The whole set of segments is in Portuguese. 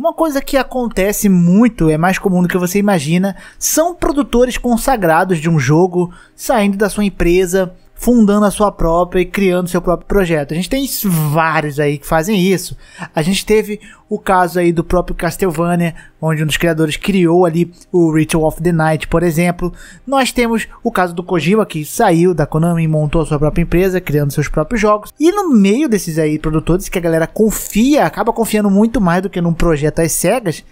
Uma coisa que acontece muito, é mais comum do que você imagina, são produtores consagrados de um jogo saindo da sua empresa fundando a sua própria e criando seu próprio projeto. A gente tem vários aí que fazem isso. A gente teve o caso aí do próprio Castlevania, onde um dos criadores criou ali o Ritual of the Night, por exemplo. Nós temos o caso do Kojima, que saiu da Konami e montou a sua própria empresa, criando seus próprios jogos. E no meio desses aí produtores que a galera confia, acaba confiando muito mais do que num projeto às cegas,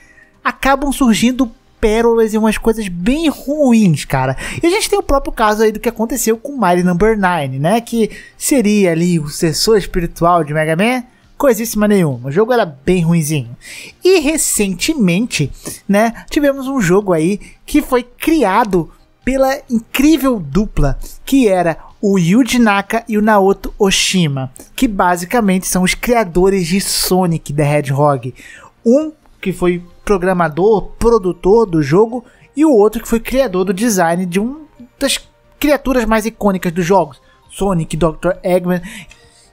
acabam surgindo pérolas e umas coisas bem ruins, cara. E a gente tem o próprio caso aí do que aconteceu com Mario Number 9, né? Que seria ali o sucessor espiritual de Mega Man coisíssima nenhuma. O jogo era bem ruinzinho. E recentemente, né, tivemos um jogo aí que foi criado pela incrível dupla que era o Yuji Naka e o Naoto Oshima, que basicamente são os criadores de Sonic the Hedgehog. Um que foi programador, produtor do jogo, e o outro que foi criador do design de um das criaturas mais icônicas dos jogos, Sonic, Dr. Eggman.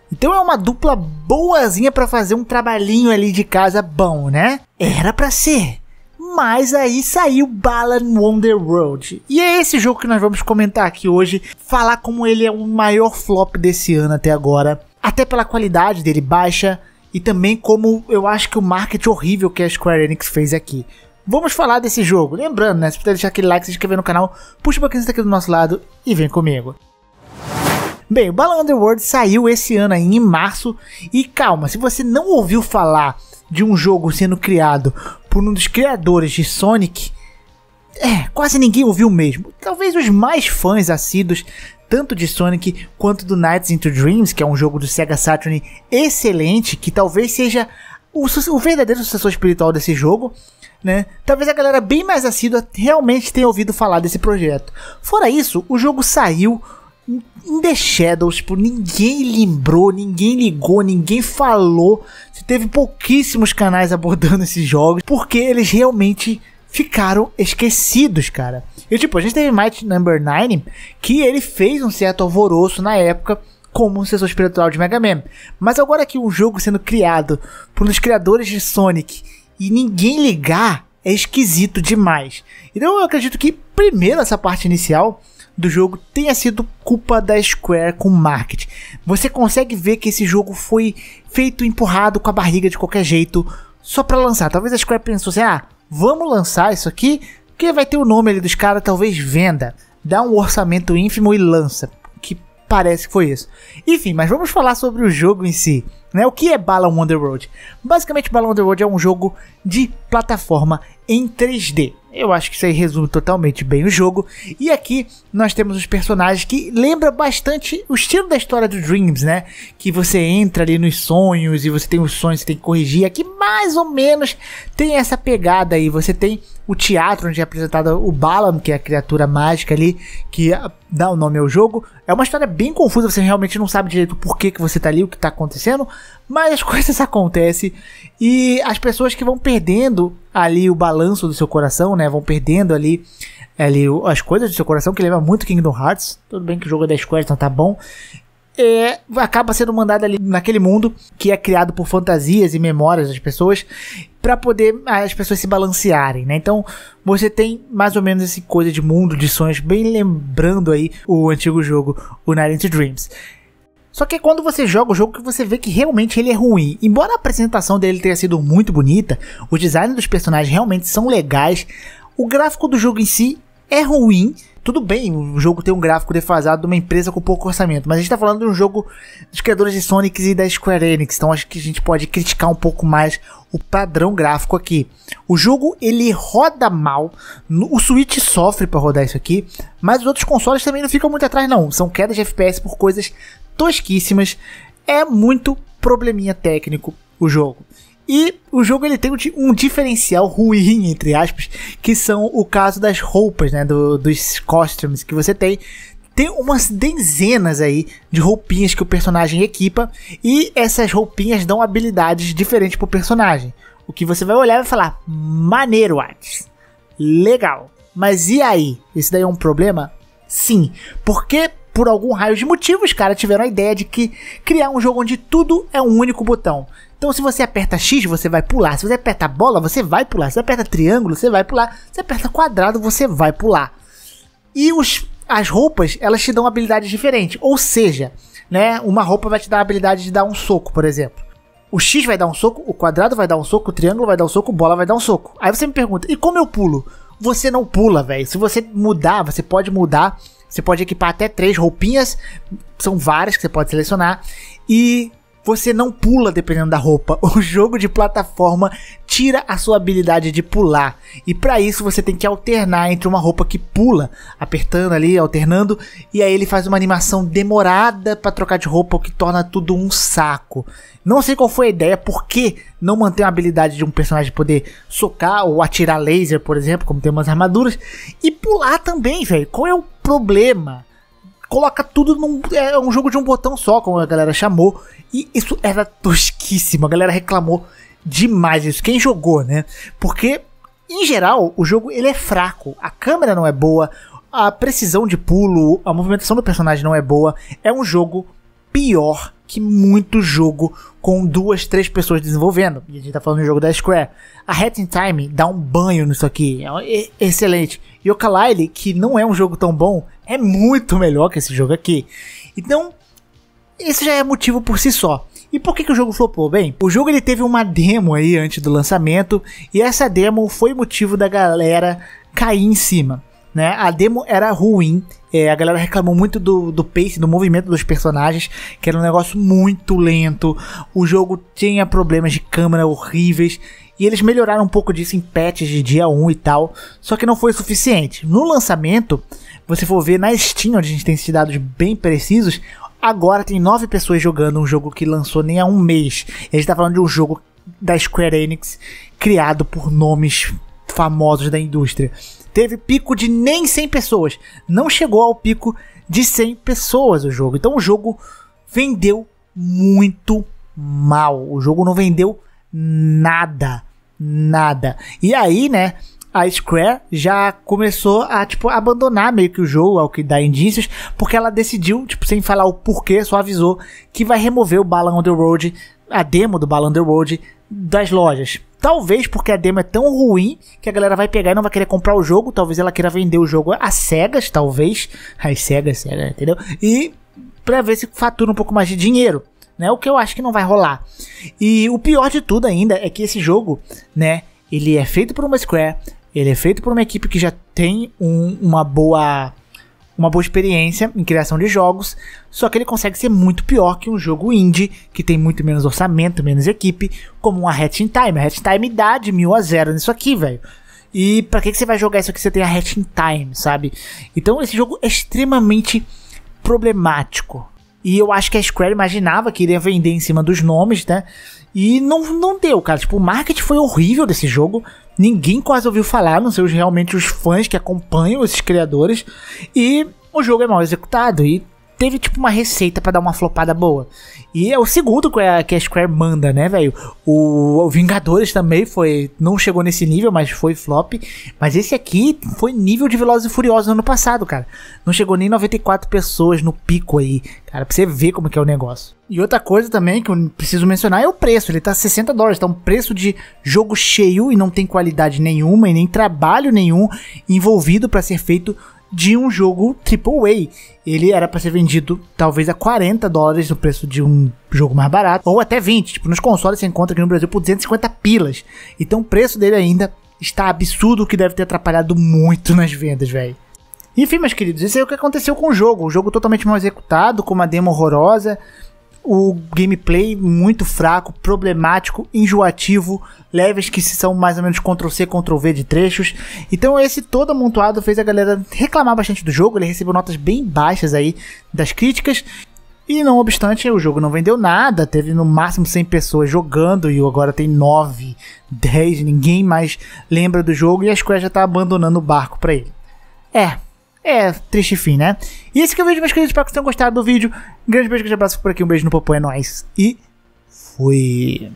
Então é uma dupla boazinha para fazer um trabalhinho ali de casa bom, né? Era para ser. Mas aí saiu Balan Wonderworld. E é esse jogo que nós vamos comentar aqui hoje, falar como ele é o maior flop desse ano até agora, até pela qualidade dele baixa, e também como eu acho que o marketing horrível que a Square Enix fez aqui. Vamos falar desse jogo. Lembrando, né? Se puder deixar aquele like, se inscrever no canal, puxa o pouquinho aqui do nosso lado e vem comigo. Bem, o Balan Underworld saiu esse ano aí, em março. E calma, se você não ouviu falar de um jogo sendo criado por um dos criadores de Sonic, é, quase ninguém ouviu mesmo. Talvez os mais fãs assíduos tanto de Sonic quanto do Nights into Dreams, que é um jogo do Sega Saturn excelente, que talvez seja o, o verdadeiro sucessor espiritual desse jogo, né? Talvez a galera bem mais assídua realmente tenha ouvido falar desse projeto. Fora isso, o jogo saiu em The Shadows, tipo, ninguém lembrou, ninguém ligou, ninguém falou. teve pouquíssimos canais abordando esses jogos, porque eles realmente ficaram esquecidos, cara. E tipo, a gente teve Might Number 9, que ele fez um certo alvoroço na época como um sucessor espiritual de Mega Man. Mas agora que um jogo sendo criado por um dos criadores de Sonic e ninguém ligar, é esquisito demais. Então eu acredito que primeiro essa parte inicial do jogo tenha sido culpa da Square com marketing. Você consegue ver que esse jogo foi feito empurrado com a barriga de qualquer jeito só para lançar. Talvez a Square pensou assim: "Ah, vamos lançar isso aqui, porque vai ter o nome ali dos caras, talvez venda. Dá um orçamento ínfimo e lança. Que parece que foi isso. Enfim, mas vamos falar sobre o jogo em si. Né? O que é Bala Wonderworld? Basicamente, Bala Wonderworld é um jogo de plataforma em 3D. Eu acho que isso aí resume totalmente bem o jogo. E aqui nós temos os personagens que lembra bastante o estilo da história do Dreams, né? Que você entra ali nos sonhos e você tem os sonhos que tem que corrigir. Aqui mais ou menos tem essa pegada aí. Você tem o teatro onde é apresentado o Balam, que é a criatura mágica ali, que ah, dá o nome ao jogo. É uma história bem confusa, você realmente não sabe direito por que, que você tá ali, o que tá acontecendo, mas as coisas acontecem e as pessoas que vão perdendo ali o balanço do seu coração, né, vão perdendo ali ali as coisas do seu coração, que lembra muito Kingdom Hearts. Tudo bem que o jogo é da Square, então tá bom é, acaba sendo mandado ali naquele mundo que é criado por fantasias e memórias das pessoas para poder ah, as pessoas se balancearem, né? Então você tem mais ou menos essa coisa de mundo de sonhos, bem lembrando aí o antigo jogo, o Night into Dreams. Só que é quando você joga o jogo que você vê que realmente ele é ruim. Embora a apresentação dele tenha sido muito bonita, os designs dos personagens realmente são legais, o gráfico do jogo em si é ruim, tudo bem o jogo ter um gráfico defasado de uma empresa com pouco orçamento, mas a gente tá falando de um jogo dos criadores de Sonic e da Square Enix, então acho que a gente pode criticar um pouco mais o padrão gráfico aqui. O jogo ele roda mal, o Switch sofre para rodar isso aqui, mas os outros consoles também não ficam muito atrás não, são quedas de FPS por coisas tosquíssimas, é muito probleminha técnico o jogo. E o jogo ele tem um, diferencial ruim, entre aspas, que são o caso das roupas, né? Do, dos costumes que você tem. Tem umas dezenas aí de roupinhas que o personagem equipa. E essas roupinhas dão habilidades diferentes pro personagem. O que você vai olhar e vai falar: maneiro, Ades. Legal. Mas e aí? Isso daí é um problema? Sim. Porque por algum raio de motivos, cara, tiveram a ideia de que criar um jogo onde tudo é um único botão. Então, se você aperta X, você vai pular. Se você aperta bola, você vai pular. Se você aperta triângulo, você vai pular. Se você aperta quadrado, você vai pular. E os, as roupas, elas te dão habilidades diferentes. Ou seja, né, uma roupa vai te dar a habilidade de dar um soco, por exemplo. O X vai dar um soco, o quadrado vai dar um soco, o triângulo vai dar um soco, a bola vai dar um soco. Aí você me pergunta, e como eu pulo? Você não pula, velho. Se você mudar, você pode mudar você pode equipar até três roupinhas, são várias que você pode selecionar. E você não pula dependendo da roupa. O jogo de plataforma tira a sua habilidade de pular. E para isso você tem que alternar entre uma roupa que pula, apertando ali, alternando, e aí ele faz uma animação demorada para trocar de roupa, o que torna tudo um saco. Não sei qual foi a ideia, por que não manter a habilidade de um personagem poder socar ou atirar laser, por exemplo, como tem umas armaduras, e pular também, velho. Qual é o problema? coloca tudo num. É um jogo de um botão só, como a galera chamou. E isso era tosquíssimo, a galera reclamou demais isso. Quem jogou, né? Porque, em geral, o jogo ele é fraco. A câmera não é boa, a precisão de pulo, a movimentação do personagem não é boa. É um jogo pior que muito jogo com duas, três pessoas desenvolvendo. E a gente tá falando do jogo da Square. A Hat in Time dá um banho nisso aqui. É excelente. E o Kalile, que não é um jogo tão bom, é muito melhor que esse jogo aqui. Então, esse já é motivo por si só. E por que, que o jogo flopou? Bem, o jogo ele teve uma demo aí antes do lançamento, e essa demo foi motivo da galera cair em cima. Né? A demo era ruim, é, a galera reclamou muito do, do pace, do movimento dos personagens, que era um negócio muito lento. O jogo tinha problemas de câmera horríveis. E eles melhoraram um pouco disso em patches de dia 1 e tal, só que não foi suficiente. No lançamento, você for ver na Steam, onde a gente tem esses dados bem precisos, agora tem 9 pessoas jogando um jogo que lançou nem há um mês. A gente tá falando de um jogo da Square Enix criado por nomes famosos da indústria. Teve pico de nem 100 pessoas. Não chegou ao pico de 100 pessoas o jogo. Então o jogo vendeu muito mal. O jogo não vendeu nada, nada. E aí, né, a Square já começou a tipo abandonar meio que o jogo, ao que dá indícios, porque ela decidiu, tipo, sem falar o porquê, só avisou que vai remover o Balan on Road, a demo do Balan on Road das lojas. Talvez porque a demo é tão ruim que a galera vai pegar e não vai querer comprar o jogo. Talvez ela queira vender o jogo às cegas, talvez. As cegas, cegas, é, né, entendeu? E pra ver se fatura um pouco mais de dinheiro. Né, o que eu acho que não vai rolar. E o pior de tudo ainda é que esse jogo, né, ele é feito por uma Square, ele é feito por uma equipe que já tem um, uma boa uma boa experiência em criação de jogos, só que ele consegue ser muito pior que um jogo indie, que tem muito menos orçamento, menos equipe, como uma Hatch in Time. A Hatch in Time dá de mil a zero nisso aqui, velho. E pra que, que você vai jogar isso aqui se você tem a Hatch in Time, sabe? Então esse jogo é extremamente problemático. E eu acho que a Square imaginava que iria vender em cima dos nomes, né? E não, não deu, cara. Tipo, o marketing foi horrível desse jogo ninguém quase ouviu falar, não sei realmente os fãs que acompanham esses criadores. E o jogo é mal executado. E teve tipo uma receita para dar uma flopada boa. E é o segundo que a, que a Square manda, né, velho? O, o, Vingadores também foi. Não chegou nesse nível, mas foi flop. Mas esse aqui foi nível de Velozes e Furiosos no ano passado, cara. Não chegou nem 94 pessoas no pico aí, cara, pra você ver como que é o negócio. E outra coisa também que eu preciso mencionar é o preço. Ele tá 60 dólares, tá um preço de jogo cheio e não tem qualidade nenhuma e nem trabalho nenhum envolvido para ser feito de um jogo AAA. Ele era para ser vendido talvez a 40 dólares no preço de um jogo mais barato, ou até 20. Tipo, nos consoles você encontra aqui no Brasil por 250 pilas. Então o preço dele ainda está absurdo, que deve ter atrapalhado muito nas vendas, velho. Enfim, meus queridos, isso é o que aconteceu com o jogo. O jogo totalmente mal executado, com uma demo horrorosa o gameplay muito fraco, problemático, enjoativo, levels que são mais ou menos Ctrl-C, Ctrl-V de trechos. Então esse todo amontoado fez a galera reclamar bastante do jogo, ele recebeu notas bem baixas aí das críticas. E não obstante, o jogo não vendeu nada, teve no máximo 100 pessoas jogando e agora tem 9, 10, ninguém mais lembra do jogo e a Square já estão tá abandonando o barco para ele. É, é, triste fim, né? E esse que é o vídeo, meus queridos. Espero que vocês tenham gostado do vídeo. Um grande beijo, grande abraço por aqui. Um beijo no popô, é nóis. E fui.